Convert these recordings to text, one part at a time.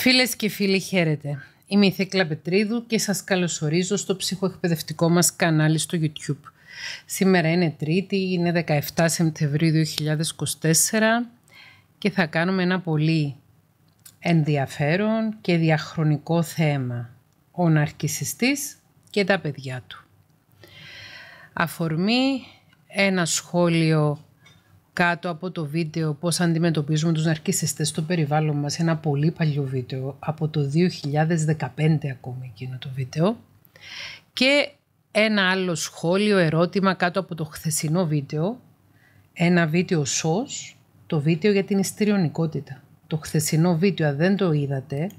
Φίλες και φίλοι, χαίρετε. Είμαι η Θέκλα Πετρίδου και σας καλωσορίζω στο ψυχοεκπαιδευτικό μας κανάλι στο YouTube. Σήμερα είναι Τρίτη, είναι 17 Σεπτεμβρίου 2024 και θα κάνουμε ένα πολύ ενδιαφέρον και διαχρονικό θέμα. Ο ναρκισιστής και τα παιδιά του. Αφορμή ένα σχόλιο κάτω από το βίντεο πώς αντιμετωπίζουμε τους ναρκισιστές στο περιβάλλον μας ένα πολύ παλιό βίντεο από το 2015 ακόμη εκείνο το βίντεο και ένα άλλο σχόλιο, ερώτημα κάτω από το χθεσινό βίντεο ένα βίντεο σως το βίντεο για την ιστριονικότητα. το χθεσινό βίντεο αν δεν το είδατε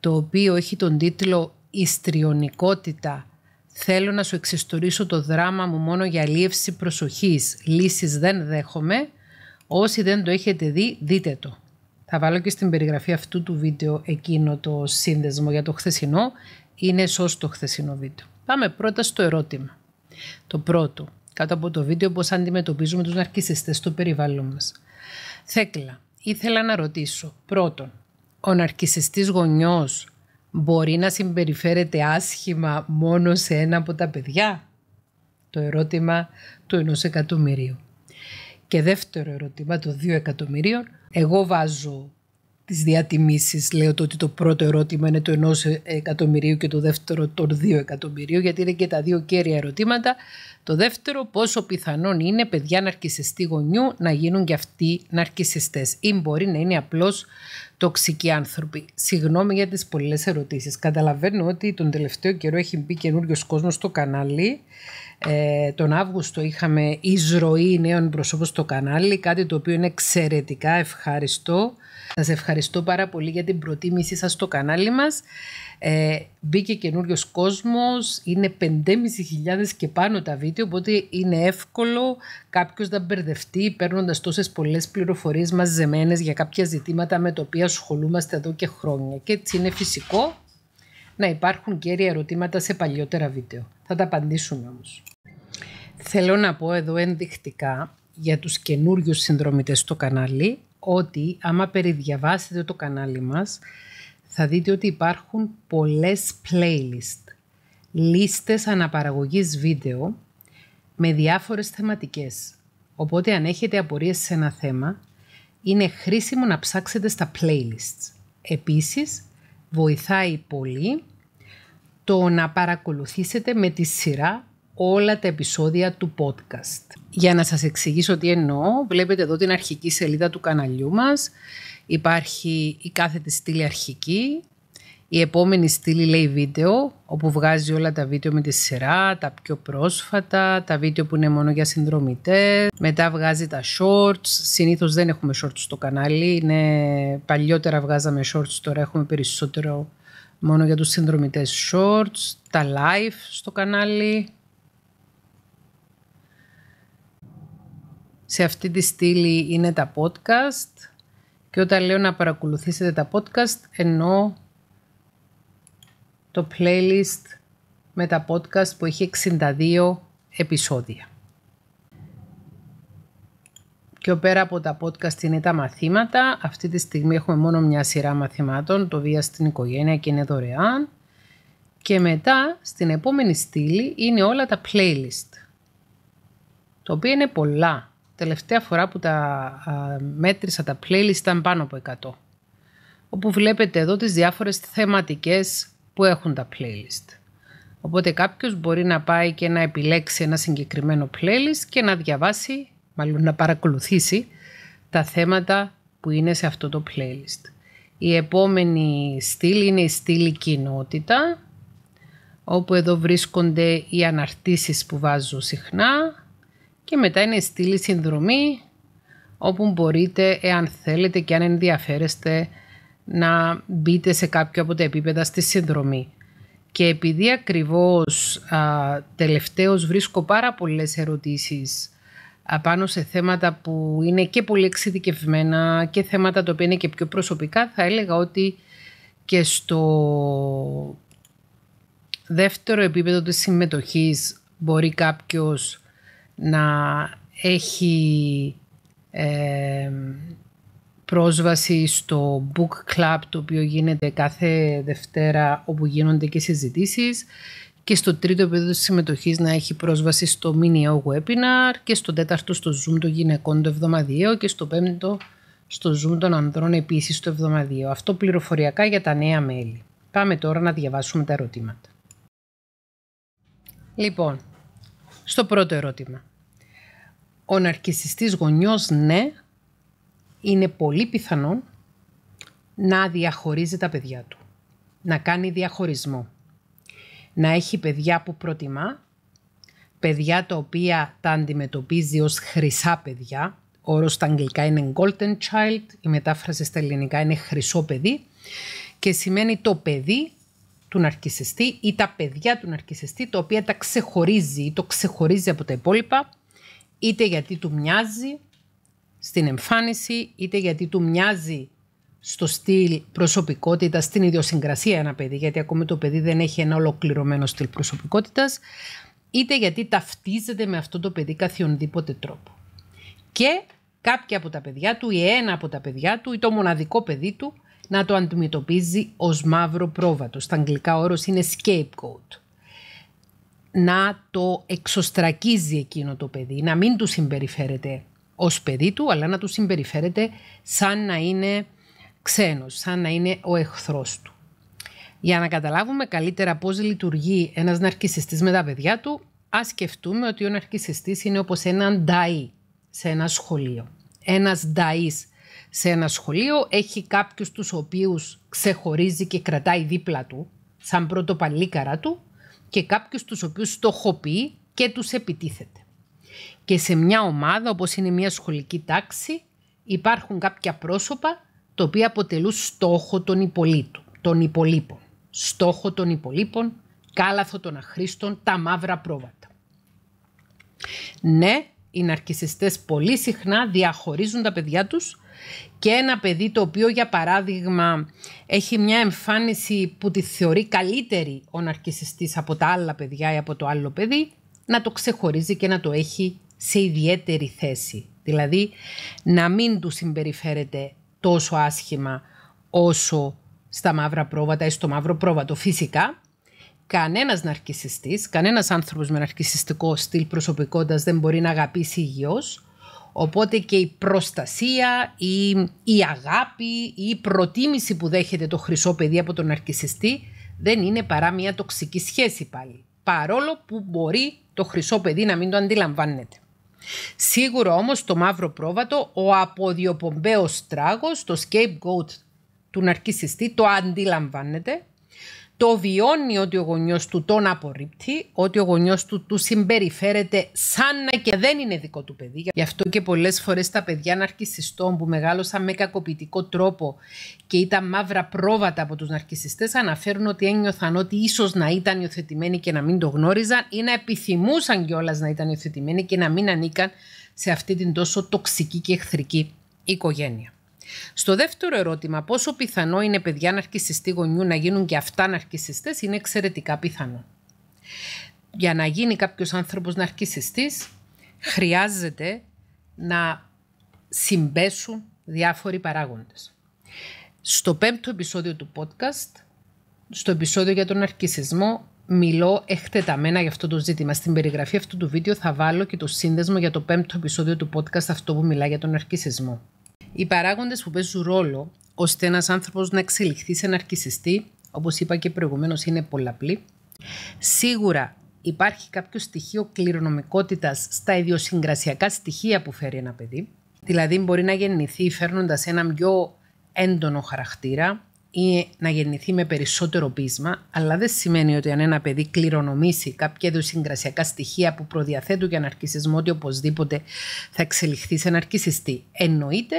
το οποίο έχει τον τίτλο «Ιστριονικότητα Θέλω να σου εξιστορίσω το δράμα μου μόνο για λίευση προσοχής. Λύσεις δεν δέχομαι. Όσοι δεν το έχετε δει, δείτε το. Θα βάλω και στην περιγραφή αυτού του βίντεο εκείνο το σύνδεσμο για το χθεσινό. Είναι σως το χθεσινό βίντεο. Πάμε πρώτα στο ερώτημα. Το πρώτο, κάτω από το βίντεο πώς αντιμετωπίζουμε τους ναρκισιστές στο περιβάλλον μας. Θέκλα, ήθελα να ρωτήσω πρώτον, ο ναρκισιστής γονιός μπορεί να συμπεριφέρεται άσχημα μόνο σε ένα από τα παιδιά. Το ερώτημα του ενός εκατομμυρίου. Και δεύτερο ερώτημα, το δύο εκατομμυρίων, εγώ βάζω τις διατιμήσεις λέω το ότι το πρώτο ερώτημα είναι το ενός εκατομμυρίου και το δεύτερο των δύο εκατομμυρίου γιατί είναι και τα δύο κέρια ερωτήματα. Το δεύτερο πόσο πιθανόν είναι παιδιά ναρκισιστή γονιού να γίνουν και αυτοί ναρκισιστές ή μπορεί να είναι απλώς τοξικοί άνθρωποι. Συγγνώμη για τις πολλές ερωτήσεις. Καταλαβαίνω ότι τον τελευταίο καιρό έχει μπει καινούριος κόσμος στο κανάλι ε, τον Αύγουστο είχαμε εισρωή νέων προσώπων στο κανάλι, κάτι το οποίο είναι εξαιρετικά ευχαριστώ. Σας ευχαριστώ πάρα πολύ για την προτίμησή σας στο κανάλι μας. Ε, μπήκε καινούριος κόσμος, είναι 5.500 και πάνω τα βίντεο, οπότε είναι εύκολο κάποιος να μπερδευτεί παίρνοντας τόσες πολλές πληροφορίες μαζεμένες για κάποια ζητήματα με τα οποία ασχολούμαστε εδώ και χρόνια. Και έτσι είναι φυσικό να υπάρχουν κέρια ερωτήματα σε παλιότερα βίντεο. Θα τα απαντήσουμε όμως. Θέλω να πω εδώ ενδεικτικά για τους καινούριους συνδρομητές στο κανάλι ότι άμα περιδιαβάσετε το κανάλι μας θα δείτε ότι υπάρχουν πολλές playlist, λίστες αναπαραγωγής βίντεο με διάφορες θεματικές. Οπότε αν έχετε απορίες σε ένα θέμα, είναι χρήσιμο να ψάξετε στα playlists. Επίσης, βοηθάει πολύ το να παρακολουθήσετε με τη σειρά όλα τα επεισόδια του podcast. Για να σας εξηγήσω τι εννοώ, βλέπετε εδώ την αρχική σελίδα του καναλιού μας. Υπάρχει η κάθετη στήλη αρχική, η επόμενη στήλη λέει βίντεο, όπου βγάζει όλα τα βίντεο με τη σειρά, τα πιο πρόσφατα, τα βίντεο που είναι μόνο για συνδρομητές. Μετά βγάζει τα shorts, συνήθως δεν έχουμε shorts στο κανάλι, είναι... παλιότερα βγάζαμε shorts, τώρα έχουμε περισσότερο Μόνο για τους συνδρομητές shorts, τα live στο κανάλι. Σε αυτή τη στήλη είναι τα podcast. Και όταν λέω να παρακολουθήσετε τα podcast, ενώ το playlist με τα podcast που έχει 62 επεισόδια πιο πέρα από τα podcast είναι τα μαθήματα. Αυτή τη στιγμή έχουμε μόνο μια σειρά μαθημάτων, το βία στην οικογένεια και είναι δωρεάν. Και μετά στην επόμενη στήλη είναι όλα τα playlist, το οποίο είναι πολλά. Τελευταία φορά που τα μέτρησα τα playlist ήταν πάνω από 100. Όπου βλέπετε εδώ τις διάφορες θεματικές που έχουν τα playlist. Οπότε κάποιος μπορεί να πάει και να επιλέξει ένα συγκεκριμένο playlist και να διαβάσει μάλλον να παρακολουθήσει τα θέματα που είναι σε αυτό το playlist. Η επόμενη στήλη είναι η στήλη κοινότητα, όπου εδώ βρίσκονται οι αναρτήσεις που βάζω συχνά και μετά είναι η στήλη συνδρομή, όπου μπορείτε, εάν θέλετε και αν ενδιαφέρεστε, να μπείτε σε κάποιο από τα επίπεδα στη συνδρομή. Και επειδή ακριβώς α, τελευταίως βρίσκω πάρα πολλές ερωτήσεις ...απάνω σε θέματα που είναι και πολύ εξειδικευμένα και θέματα τα οποία είναι και πιο προσωπικά, θα έλεγα ότι και στο δεύτερο επίπεδο της συμμετοχής μπορεί κάποιος να έχει ε, πρόσβαση στο book club το οποίο γίνεται κάθε Δευτέρα όπου γίνονται και συζητήσεις και στο τρίτο επίπεδο συμμετοχή συμμετοχής να έχει πρόσβαση στο μηνιαίο webinar και στο τέταρτο στο Zoom των γυναικών το εβδομαδιαίο και στο πέμπτο στο Zoom των ανδρών επίσης το εβδομαδιαίο. Αυτό πληροφοριακά για τα νέα μέλη. Πάμε τώρα να διαβάσουμε τα ερωτήματα. Λοιπόν, στο πρώτο ερώτημα. Ο ναρκισιστής γονιός ναι, είναι πολύ πιθανόν να διαχωρίζει τα παιδιά του. Να κάνει διαχωρισμό να έχει παιδιά που προτιμά, παιδιά τα οποία τα αντιμετωπίζει ως χρυσά παιδιά, ο όρος στα αγγλικά είναι golden child, η μετάφραση στα ελληνικά είναι χρυσό παιδί και σημαίνει το παιδί του ναρκισιστή ή τα παιδιά του ναρκισιστή τα οποία τα ξεχωρίζει ή το ξεχωρίζει από τα υπόλοιπα είτε γιατί του μοιάζει στην εμφάνιση, είτε γιατί του μοιάζει στο στυλ προσωπικότητας, στην ιδιοσυγκρασία ένα παιδί, γιατί ακόμη το παιδί δεν έχει ένα ολοκληρωμένο στυλ προσωπικότητας, είτε γιατί ταυτίζεται με αυτό το παιδί καθιονδήποτε τρόπο. Και κάποια από τα παιδιά του ή ένα από τα παιδιά του ή το μοναδικό παιδί του να το αντιμετωπίζει ως μαύρο πρόβατο. Στα αγγλικά ο όρος είναι scapegoat. Να το εξωστρακίζει εκείνο το παιδί, να μην του συμπεριφέρεται ως παιδί του, αλλά να του συμπεριφέρεται σαν να είναι ξένος, σαν να είναι ο εχθρός του. Για να καταλάβουμε καλύτερα πώς λειτουργεί ένας ναρκισιστής με τα παιδιά του, ας σκεφτούμε ότι ο ναρκισιστής είναι όπως έναν νταΐ σε ένα σχολείο. Ένας νταΐς σε ένα σχολείο έχει κάποιους τους οποίους ξεχωρίζει και κρατάει δίπλα του, σαν πρώτο παλίκαρα του, και κάποιους τους οποίους στοχοποιεί και τους επιτίθεται. Και σε μια ομάδα, όπως είναι μια σχολική τάξη, υπάρχουν κάποια πρόσωπα το οποίο αποτελούν στόχο των υπολείπων. Των υπολείπων. Στόχο των υπολείπων, κάλαθο των αχρήστων, τα μαύρα πρόβατα. Ναι, οι ναρκισιστές πολύ συχνά διαχωρίζουν τα παιδιά τους και ένα παιδί το οποίο για παράδειγμα έχει μια εμφάνιση που τη θεωρεί καλύτερη ο ναρκισιστής από τα άλλα παιδιά ή από το άλλο παιδί, να το ξεχωρίζει και να το έχει σε ιδιαίτερη θέση. Δηλαδή να μην του συμπεριφέρεται τόσο άσχημα όσο στα μαύρα πρόβατα ή στο μαύρο πρόβατο φυσικά. Κανένας ναρκισιστής, κανένας άνθρωπος με ναρκισιστικό στυλ προσωπικότητας δεν μπορεί να αγαπήσει υγιώς. Οπότε και η προστασία, η, η αγάπη, η προτίμηση που δέχεται το χρυσό παιδί από τον ναρκισιστή δεν είναι παρά μια τοξική σχέση πάλι. Παρόλο που μπορεί το χρυσό παιδί να μην το αντιλαμβάνεται. Σίγουρα όμως το μαύρο πρόβατο, ο αποδιοπομπαίος τράγος, το scapegoat του ναρκισιστή, το αντιλαμβάνεται το βιώνει ότι ο γονιός του τον απορρίπτει, ότι ο γονιός του του συμπεριφέρεται σαν να και δεν είναι δικό του παιδί. Γι' αυτό και πολλές φορές τα παιδιά ναρκιστών που μεγάλωσαν με κακοποιητικό τρόπο και ήταν μαύρα πρόβατα από τους ναρκιστέ αναφέρουν ότι ένιωθαν ότι ίσως να ήταν υιοθετημένοι και να μην το γνώριζαν ή να επιθυμούσαν κιόλας να ήταν υιοθετημένοι και να μην ανήκαν σε αυτή την τόσο τοξική και εχθρική οικογένεια. Στο δεύτερο ερώτημα, πόσο πιθανό είναι παιδιά ναρκιστιστή γονιού να γίνουν και αυτά ναρκιστιστές, είναι εξαιρετικά πιθανό. Για να γίνει κάποιος άνθρωπος ναρκιστιστής, χρειάζεται να συμπέσουν διάφοροι παράγοντες. Στο πέμπτο επεισόδιο του podcast, στο επεισόδιο για τον ναρκισισμό, μιλώ εκτεταμένα για αυτό το ζήτημα. Στην περιγραφή αυτού του βίντεο θα βάλω και το σύνδεσμο για το πέμπτο επεισόδιο του podcast αυτό που μιλά για τον ναρκισισμό. Οι παράγοντες που παίζουν ρόλο ώστε ένας άνθρωπος να εξελιχθεί σε ναρκιστή, όπως είπα και προηγουμένως, είναι πολλαπλή. Σίγουρα υπάρχει κάποιο στοιχείο κληρονομικότητας στα ιδιοσυγκρασιακά στοιχεία που φέρει ένα παιδί. Δηλαδή, μπορεί να γεννηθεί φέρνοντας ένα πιο έντονο χαρακτήρα, ή να γεννηθεί με περισσότερο πείσμα, αλλά δεν σημαίνει ότι αν ένα παιδί κληρονομήσει κάποια είδου στοιχεία που προδιαθέτουν για ναρκισισμό ότι οπωσδήποτε θα εξελιχθεί σε ναρκισιστή Εννοείται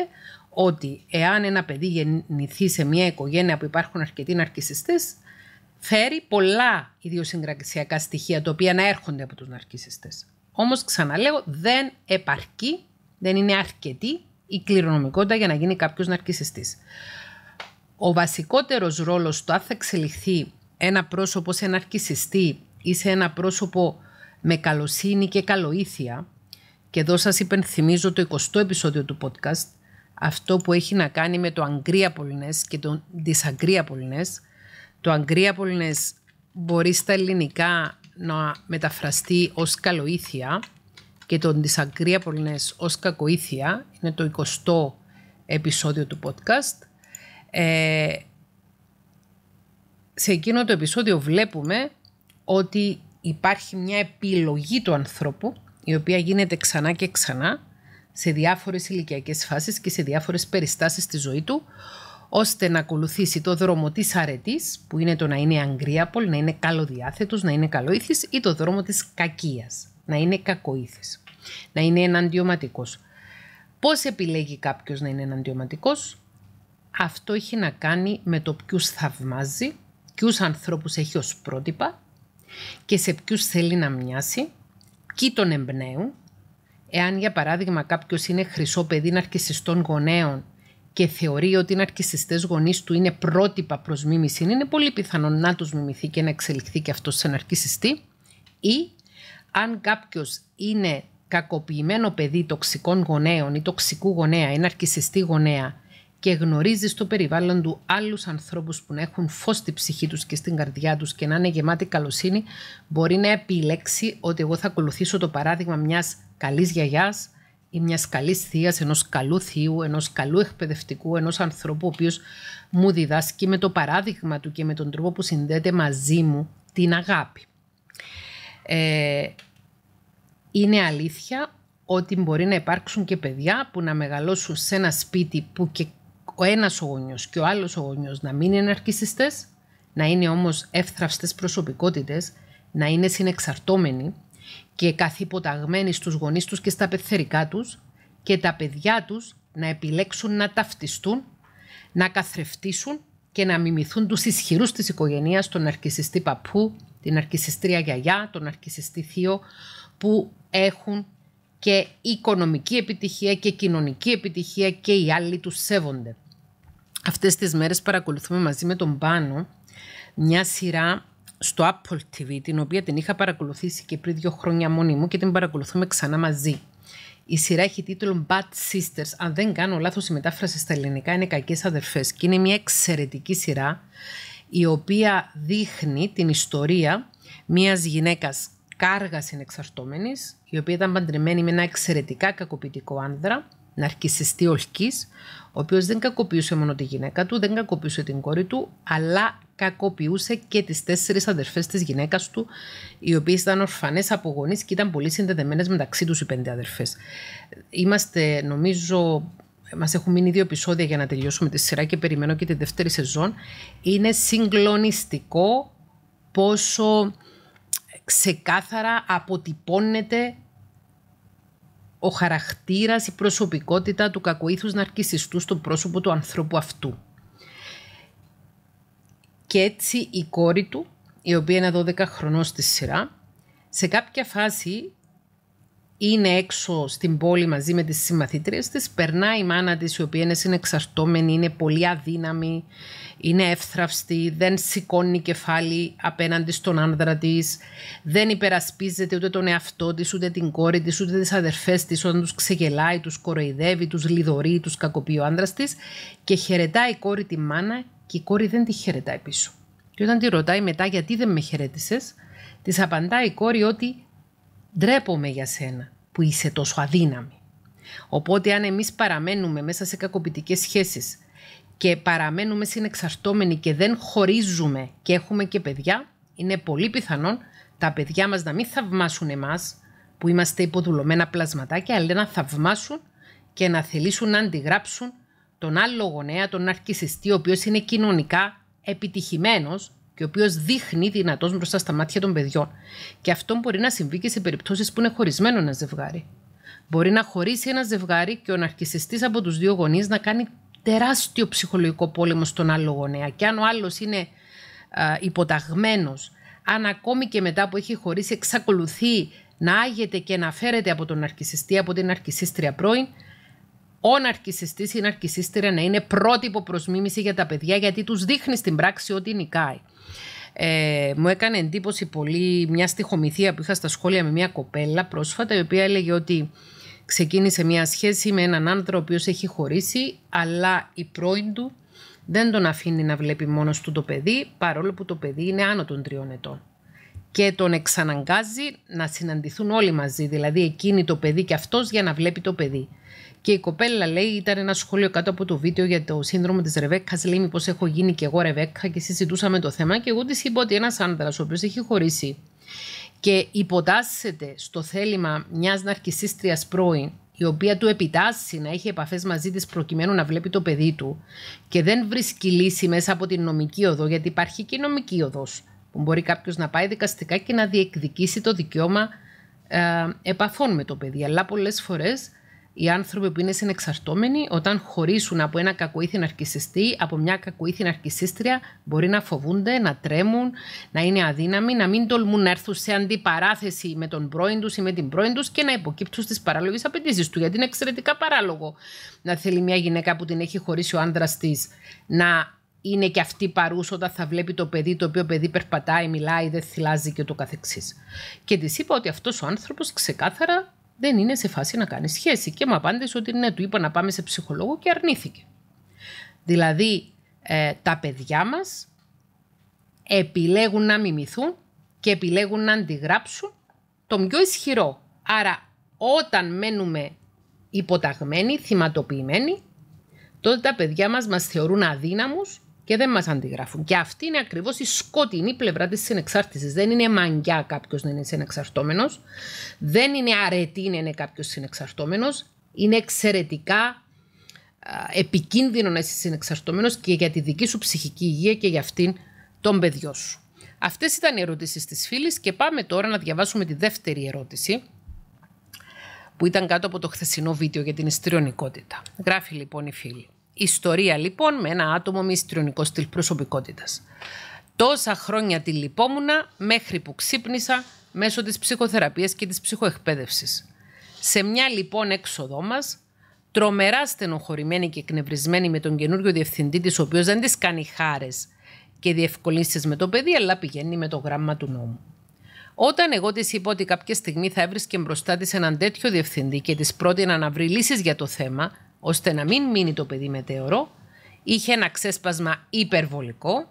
ότι εάν ένα παιδί γεννηθεί σε μια οικογένεια που υπάρχουν αρκετοί ναρκισιστές, φέρει πολλά ιδιοσυγκρασιακά στοιχεία τα οποία να έρχονται από τους ναρκισιστές. Όμως, ξαναλέω δεν επαρκεί, δεν είναι αρκετή η κληρονομικότητα για να γίνει κάποιος ναρκισιστής. Ο βασικότερος ρόλος του αν θα εξελιχθεί ένα πρόσωπο σε ένα αρκισιστή ή σε ένα πρόσωπο με καλοσύνη και καλοήθεια και εδώ σας υπενθυμίζω το 20ο επεισόδιο του podcast αυτό που έχει να κάνει με το αγκρία πολυνές και το δυσαγκρία πολυνές. Το αγκρία πολυνές μπορεί στα ελληνικά να μεταφραστεί ως καλοήθεια και το δυσαγκρία πολυνές ως κακοήθεια. Είναι το 20ο επεισόδιο του podcast. Ε, σε εκείνο το επεισόδιο βλέπουμε ότι υπάρχει μια επιλογή του ανθρώπου η οποία γίνεται ξανά και ξανά σε διάφορες ηλικιακές φάσεις και σε διάφορες περιστάσεις στη ζωή του ώστε να ακολουθήσει το δρόμο της αρετής που είναι το να είναι αγκρίαπολ, να είναι καλοδιάθετος, να είναι καλοήθης ή το δρόμο της κακίας, να είναι κακοήθης, να είναι εναντιωματικός. Πώς επιλέγει κάποιος να είναι εναντιωματικός? Αυτό έχει να κάνει με το ποιους θαυμάζει, ποιους ανθρώπους έχει ως πρότυπα και σε ποιους θέλει να μοιάσει, ποιοι τον εμπνέουν. Εάν για παράδειγμα κάποιος είναι χρυσό παιδί ναρκιστών γονέων και θεωρεί ότι οι ναρκιστέ γονείς του είναι πρότυπα προς μίμηση, είναι πολύ πιθανό να τους μιμηθεί και να εξελιχθεί και αυτός σε ναρκισιστή ή αν κάποιος είναι κακοποιημένο παιδί τοξικών γονέων ή τοξικού γονέα ή ναρκιστή γονέα και γνωρίζεις στο περιβάλλον του άλλους ανθρώπους που να έχουν φως στη ψυχή τους και στην καρδιά τους και να είναι γεμάτη καλοσύνη, μπορεί να επιλέξει ότι εγώ θα ακολουθήσω το παράδειγμα μιας καλής γιαγιάς ή μιας καλής θείας, ενός καλού θείου, ενός καλού εκπαιδευτικού, ενός ανθρώπου ο οποίος μου διδάσκει με το παράδειγμα του και με τον τρόπο που συνδέεται μαζί μου την αγάπη. Ε, είναι αλήθεια ότι μπορεί να υπάρξουν και παιδιά που να μεγαλώσουν σε ένα σπίτι που και ο ένας ο γονιός και ο άλλος ο γονιός να μην είναι αρκιστέ, να είναι όμως εύθραυστες προσωπικότητες, να είναι συνεξαρτώμενοι και καθυποταγμένοι στους γονείς τους και στα πεθερικά τους και τα παιδιά τους να επιλέξουν να ταυτιστούν, να καθρεφτήσουν και να μιμηθούν τους ισχυρούς της οικογένεια τον αρχιστη παππού, την αρκισιστρία γιαγιά, τον αρχιστη θείο, που έχουν και οικονομική επιτυχία και κοινωνική επιτυχία και οι άλλοι τους σέβονται. Αυτές τις μέρες παρακολουθούμε μαζί με τον Πάνο μια σειρά στο Apple TV, την οποία την είχα παρακολουθήσει και πριν δύο χρόνια μόνη μου και την παρακολουθούμε ξανά μαζί. Η σειρά έχει τίτλο Bad Sisters. Αν δεν κάνω λάθος η μετάφραση στα ελληνικά είναι κακές αδερφές και είναι μια εξαιρετική σειρά η οποία δείχνει την ιστορία μιας γυναίκας κάργας συνεξαρτώμενης, η οποία ήταν παντρεμένη με ένα εξαιρετικά κακοποιητικό άνδρα, ναρκισιστή ολκής, ο οποίος δεν κακοποιούσε μόνο τη γυναίκα του, δεν κακοποιούσε την κόρη του, αλλά κακοποιούσε και τις τέσσερις αδερφές της γυναίκας του, οι οποίες ήταν ορφανές από και ήταν πολύ συνδεδεμένες μεταξύ τους οι πέντε αδερφές. Είμαστε, νομίζω, μας έχουν μείνει δύο επεισόδια για να τελειώσουμε τη σειρά και περιμένω και τη δεύτερη σεζόν. Είναι συγκλονιστικό πόσο ξεκάθαρα αποτυπώνεται ο χαρακτήρας, η προσωπικότητα του κακοήθους ναρκισιστού στο πρόσωπο του ανθρώπου αυτού. Και έτσι η κόρη του, η οποία είναι 12 χρονών στη σειρά, σε κάποια φάση είναι έξω στην πόλη μαζί με τις συμμαθήτριες της, περνάει η μάνα της η οποία είναι εξαρτώμενη, είναι πολύ αδύναμη, είναι εύθραυστη, δεν σηκώνει κεφάλι απέναντι στον άνδρα της, δεν υπερασπίζεται ούτε τον εαυτό της, ούτε την κόρη της, ούτε τις αδερφές της όταν τους ξεγελάει, τους κοροϊδεύει, τους λιδωρεί, τους κακοποιεί ο άνδρας της και χαιρετάει η κόρη τη μάνα και η κόρη δεν τη χαιρετάει πίσω. Και όταν τη ρωτάει μετά γιατί δεν με χαιρέτησες, της απαντάει η κόρη ότι Ντρέπομαι για σένα που είσαι τόσο αδύναμη. Οπότε αν εμείς παραμένουμε μέσα σε κακοποιητικές σχέσεις και παραμένουμε συνεξαρτώμενοι και δεν χωρίζουμε και έχουμε και παιδιά, είναι πολύ πιθανόν τα παιδιά μας να μην θαυμάσουν εμάς που είμαστε υποδουλωμένα πλασματάκια, αλλά να θαυμάσουν και να θελήσουν να αντιγράψουν τον άλλο γονέα, τον αρκισιστή, ο οποίος είναι κοινωνικά επιτυχημένος και ο οποίος δείχνει δυνατός μπροστά στα μάτια των παιδιών. Και αυτό μπορεί να συμβεί και σε περιπτώσεις που είναι χωρισμένο ένα ζευγάρι. Μπορεί να χωρίσει ένα ζευγάρι και ο ναρκιστή από τους δύο γονείς να κάνει τεράστιο ψυχολογικό πόλεμο στον άλλο γονέα. Και αν ο άλλος είναι υποταγμένος, αν ακόμη και μετά που έχει χωρίσει εξακολουθεί να άγεται και να φέρεται από τον ναρκιστή, από την ναρκιστήστρια πρώην, ο ναρκισιστής ή η ναρκισίστηρα να είναι πρότυπο προς μίμηση για τα παιδιά γιατί τους δείχνει στην πράξη ότι νικάει. Ε, μου έκανε εντύπωση πολύ μια στοιχομηθεία που είχα στα σχόλια με μια κοπέλα πρόσφατα η οποία έλεγε ότι ξεκίνησε μια σχέση με έναν άνθρωπο ο οποίος έχει χωρίσει αλλά η πρώην του δεν τον αφήνει να βλέπει μόνος του το παιδί παρόλο που το παιδί είναι άνω των τριών ετών και τον εξαναγκάζει να συναντηθούν όλοι μαζί, δηλαδή εκείνη το παιδί και αυτός για να βλέπει το παιδί. Και η κοπέλα λέει, ήταν ένα σχόλιο κάτω από το βίντεο για το σύνδρομο της Ρεβέκας. Λέει, Μήπως έχω γίνει και εγώ Ρεβέκα και συζητούσαμε το θέμα. Και εγώ της είπα ότι ένας άντρα, ο οποίος έχει χωρίσει και υποτάσσεται στο θέλημα μιας ναρκιστήτρια πρώην, η οποία του επιτάσσει να έχει επαφές μαζί της προκειμένου να βλέπει το παιδί του και δεν βρίσκει λύση μέσα από την νομική οδό, γιατί υπάρχει και η νομική οδός που μπορεί κάποιος να πάει δικαστικά και να διεκδικήσει το δικαίωμα ε, επαφών με το παιδί. Αλλά πολλές φορές οι άνθρωποι που είναι συνεξαρτώμενοι, όταν χωρίσουν από ένα κακοήθη ναρκισιστή, από μια κακοήθη ναρκισίστρια, μπορεί να φοβούνται, να τρέμουν, να είναι αδύναμοι, να μην τολμούν να έρθουν σε αντιπαράθεση με τον πρώην τους ή με την πρώην τους και να υποκύπτουν στις παράλογες απαιτήσεις του. Γιατί είναι εξαιρετικά παράλογο να θέλει μια γυναίκα που την έχει χωρίσει ο άντρα της να είναι και αυτή παρούσα όταν θα βλέπει το παιδί το οποίο παιδί περπατάει, μιλάει, δεν θυλάζει και το καθεξής. Και της είπα ότι αυτός ο άνθρωπος ξεκάθαρα δεν είναι σε φάση να κάνεις σχέση. Και μου απάντησε ότι ναι, του είπα να πάμε σε ψυχολόγο και αρνήθηκε. Δηλαδή, ε, τα παιδιά μας επιλέγουν να μιμηθούν και επιλέγουν να αντιγράψουν το πιο ισχυρό. Άρα, όταν μένουμε υποταγμένοι, θυματοποιημένοι, τότε τα παιδιά μας μας θεωρούν αδύναμους και δεν μας αντιγράφουν. Και αυτή είναι ακριβώς η σκοτεινή πλευρά της συνεξάρτησης. Δεν είναι μαγκιά κάποιος να είναι συνεξαρτώμενος, δεν είναι αρετή να είναι κάποιος συνεξαρτώμενος, είναι εξαιρετικά επικίνδυνο να είσαι συνεξαρτώμενος και για τη δική σου ψυχική υγεία και για αυτήν τον παιδιό σου. Αυτές ήταν οι ερωτήσεις της φίλης και πάμε τώρα να διαβάσουμε τη δεύτερη ερώτηση που ήταν κάτω από το χθεσινό βίντεο για την ιστριονικότητα. Γράφει λοιπόν η φίλη. Ιστορία λοιπόν με ένα άτομο με ιστριονικό στυλ προσωπικότητας. Τόσα χρόνια τη λυπόμουνα μέχρι που ξύπνησα μέσω της ψυχοθεραπείας και της ψυχοεκπαίδευσης. Σε μια λοιπόν έξοδό μας, τρομερά στενοχωρημένη και εκνευρισμένη με τον καινούριο διευθυντή της, ο οποίος δεν της κάνει χάρες και διευκολύνσεις με το παιδί, αλλά πηγαίνει με το γράμμα του νόμου. Όταν εγώ της είπα ότι κάποια στιγμή θα έβρισκε μπροστά της έναν τέτοιο διευθυντή και της πρότεινα να βρει λύσεις για το θέμα, ώστε να μην μείνει το παιδί μετέωρο, είχε ένα ξέσπασμα υπερβολικό,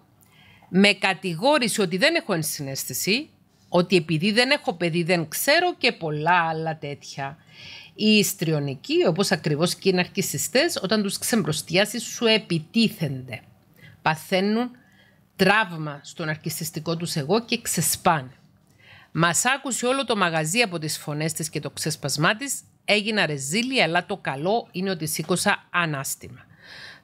με κατηγόρησε ότι δεν έχω ενσυναίσθηση, ότι επειδή δεν έχω παιδί δεν ξέρω και πολλά άλλα τέτοια. Οι ιστριονικοί, όπως ακριβώς και οι ναρκισιστές, όταν τους ξεμπροστιάσεις σου επιτίθενται. Παθαίνουν τραύμα στον αρχισιστικό τους εγώ και ξεσπάνε. Μας άκουσε όλο το μαγαζί από τις φωνές της και το ξεσπασμά της Έγινα ρεζίλια, αλλά το καλό είναι ότι σήκωσα ανάστημα.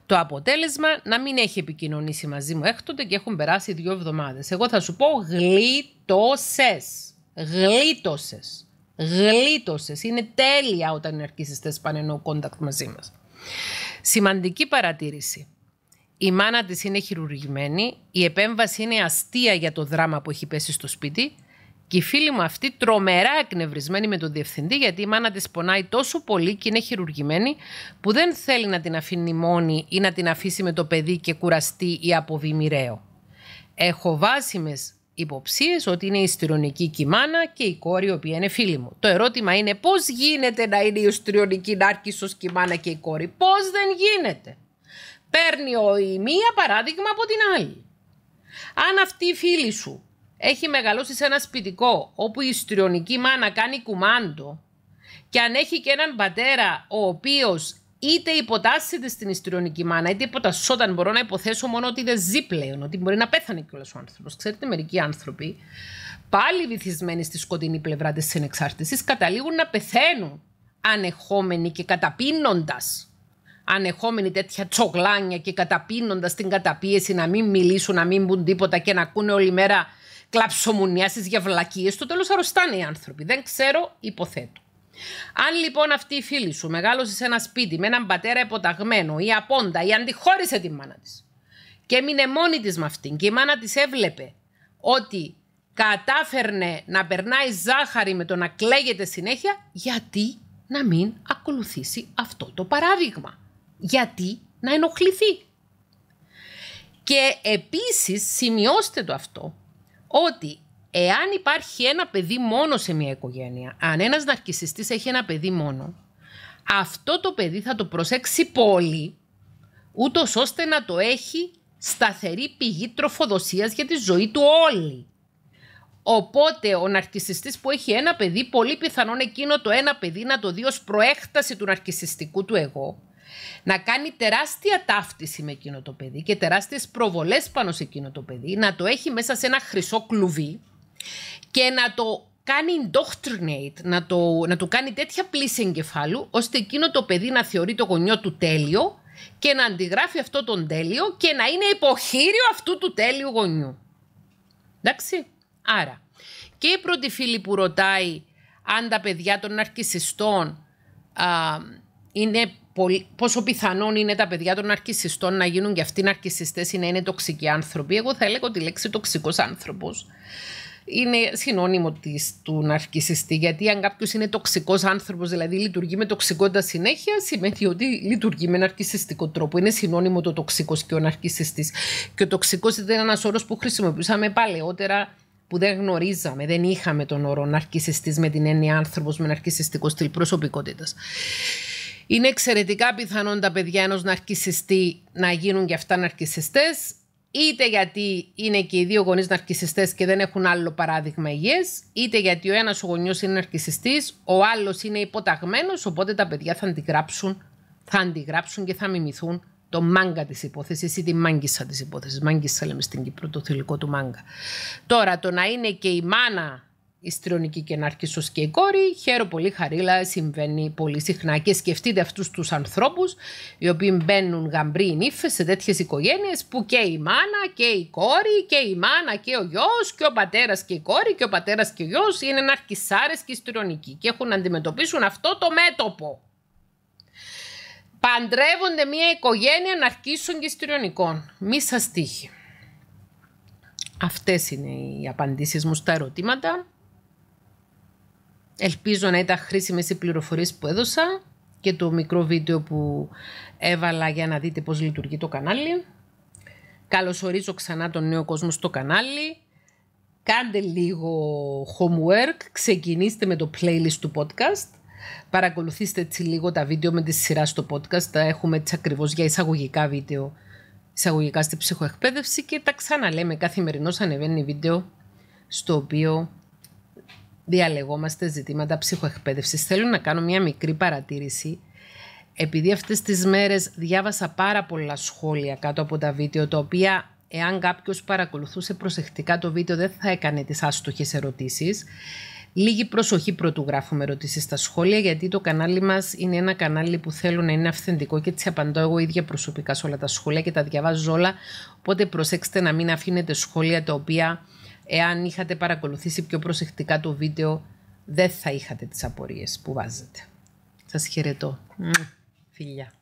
Το αποτέλεσμα να μην έχει επικοινωνήσει μαζί μου έκτοτε και έχουν περάσει δύο εβδομάδες. Εγώ θα σου πω γλίτωσες. Γλίτωσες. Γλίτωσες. Είναι τέλεια όταν αρχίσεις τες πανενό κόντακτ μαζί μας. Σημαντική παρατήρηση. Η μάνα της είναι χειρουργημένη, η επέμβαση είναι αστεία για το δράμα που έχει πέσει στο σπίτι και η φίλη μου αυτή τρομερά εκνευρισμένη με τον διευθυντή, γιατί η μάνα της πονάει τόσο πολύ και είναι χειρουργημένη, που δεν θέλει να την αφήνει μόνη ή να την αφήσει με το παιδί και κουραστεί ή αποβεί μοιραίο. Έχω βάσιμες υποψίες ότι είναι η αποβει εχω βασιμες υποψιες οτι ειναι η ιστριονικη και η μάνα και η κόρη, η οποία είναι φίλη μου. Το ερώτημα είναι πώς γίνεται να είναι η ιστριονική να και η μάνα και η κόρη. Πώς δεν γίνεται. Παίρνει ο η μία παράδειγμα από την άλλη. Αν αυτή η φίλη σου έχει μεγαλώσει σε ένα σπιτικό όπου η ιστριονική μάνα κάνει κουμάντο και αν έχει και έναν πατέρα ο οποίος είτε υποτάσσεται στην ιστριονική μάνα, είτε υποτασσόταν, μπορώ να υποθέσω μόνο ότι δεν ζει πλέον, ότι μπορεί να πέθανε κιόλας ο άνθρωπος. Ξέρετε, μερικοί άνθρωποι, πάλι βυθισμένοι στη σκοτεινή πλευρά της συνεξάρτησης, καταλήγουν να πεθαίνουν ανεχόμενοι και καταπίνοντας. Ανεχόμενοι τέτοια τσογλάνια και καταπίνοντας την καταπίεση να μην μιλήσουν, να μην μπουν τίποτα και να ακούνε όλη μέρα κλαψομουνιάσεις για βλακίες, στο τέλος αρρωστάνε οι άνθρωποι. Δεν ξέρω, υποθέτω. Αν λοιπόν αυτή η φίλη σου μεγάλωσες σε ένα σπίτι με έναν πατέρα υποταγμένο ή απόντα ή αντιχώρησε τη μάνα της και έμεινε μόνη της με αυτήν και η μάνα της έβλεπε ότι κατάφερνε να περνάει ζάχαρη με το να κλαίγεται συνέχεια, γιατί να μην ακολουθήσει αυτό το παράδειγμα. Γιατί να ενοχληθεί. Και επίσης σημειώστε το αυτό, ότι εάν υπάρχει ένα παιδί μόνο σε μια οικογένεια, αν ένας ναρκισιστής έχει ένα παιδί μόνο, αυτό το παιδί θα το προσέξει πολύ, ούτως ώστε να το έχει σταθερή πηγή τροφοδοσίας για τη ζωή του όλη. Οπότε ο ναρκισιστής που έχει ένα παιδί, πολύ πιθανόν εκείνο το ένα παιδί να το δει ως προέκταση του ναρκισιστικού του εγώ, να κάνει τεράστια ταύτιση με εκείνο το παιδί και τεράστιες προβολές πάνω σε εκείνο το παιδί, να το έχει μέσα σε ένα χρυσό κλουβί και να το κάνει indoctrinate, να, το, να του κάνει τέτοια πλήση εγκεφάλου, ώστε εκείνο το παιδί να θεωρεί το γονιό του τέλειο και να αντιγράφει αυτό τον τέλειο και να είναι υποχείριο αυτού του τέλειου γονιού. Εντάξει, άρα και η πρώτη φίλη που ρωτάει αν τα παιδιά των αρκισιστών είναι πόσο πιθανόν είναι τα παιδιά των αρκισιστών να γίνουν και αυτοί ναρκισιστές ή να είναι τοξικοί άνθρωποι. Εγώ θα έλεγα τη λέξη τοξικός άνθρωπος. είναι συνώνυμο της, του ναρκισιστή, γιατί αν κάποιος είναι τοξικός άνθρωπος, δηλαδή λειτουργεί με τοξικότητα συνέχεια, σημαίνει ότι λειτουργεί με ναρκισιστικό τρόπο. Είναι συνώνυμο το τοξικός και ο ναρκισιστής. Και ο τοξικός ήταν ένας όρος που χρησιμοποιούσαμε παλαιότερα που δεν γνωρίζαμε, δεν είχαμε τον όρο ναρκισιστής με την έννοια άνθρωπος με ναρκισιστικό στυλ προσωπικότητας. Είναι εξαιρετικά πιθανόν τα παιδιά ενός ναρκισιστή να γίνουν και αυτά ναρκισιστές, είτε γιατί είναι και οι δύο γονείς ναρκισιστές και δεν έχουν άλλο παράδειγμα υγιές, είτε γιατί ο ένας ο γονιός είναι ναρκισιστής, ο άλλος είναι υποταγμένος, οπότε τα παιδιά θα αντιγράψουν, θα αντιγράψουν και θα μιμηθούν το μάγκα της υπόθεσης ή τη μάγκησα της υπόθεσης. Μάγκησα λέμε στην Κύπρο, το θηλυκό του μάγκα. Τώρα, το να είναι και η μάνα ιστριονική και να αρχίσω και η κόρη. Χαίρο πολύ χαρίλα, συμβαίνει πολύ συχνά. Και σκεφτείτε αυτούς τους ανθρώπους, οι οποίοι μπαίνουν γαμπρή νύφες σε τέτοιες οικογένειες που και η μάνα και η κόρη και η μάνα και ο γιος και ο πατέρας και η κόρη και ο πατέρας και ο γιος είναι ναρκισάρες και ιστριονικοί και έχουν να αντιμετωπίσουν αυτό το μέτωπο. Παντρεύονται μια οικογένεια ναρκίσεων και ιστριονικών. Μη σας τύχει. Αυτές είναι οι απαντήσεις μου στα ερωτήματα. Ελπίζω να ήταν χρήσιμες οι πληροφορίες που έδωσα και το μικρό βίντεο που έβαλα για να δείτε πώς λειτουργεί το κανάλι. Καλωσορίζω ξανά τον νέο κόσμο στο κανάλι. Κάντε λίγο homework, ξεκινήστε με το playlist του podcast. Παρακολουθήστε έτσι λίγο τα βίντεο με τη σειρά στο podcast. Τα έχουμε έτσι ακριβώς για εισαγωγικά βίντεο, εισαγωγικά στη ψυχοεκπαίδευση και τα ξαναλέμε καθημερινώς ανεβαίνει βίντεο στο οποίο διαλεγόμαστε ζητήματα ψυχοεκπαίδευσης. Θέλω να κάνω μια μικρή παρατήρηση. Επειδή αυτές τις μέρες διάβασα πάρα πολλά σχόλια κάτω από τα βίντεο, τα οποία εάν κάποιος παρακολουθούσε προσεκτικά το βίντεο δεν θα έκανε τις άστοχες ερωτήσεις. Λίγη προσοχή πρωτού γράφουμε ερωτήσεις στα σχόλια, γιατί το κανάλι μας είναι ένα κανάλι που θέλω να είναι αυθεντικό και έτσι απαντώ εγώ ίδια προσωπικά σε όλα τα σχόλια και τα διαβάζω όλα. Οπότε προσέξτε να μην αφήνετε σχόλια τα οποία Εάν είχατε παρακολουθήσει πιο προσεκτικά το βίντεο, δεν θα είχατε τις απορίες που βάζετε. Σας χαιρετώ. Φιλιά.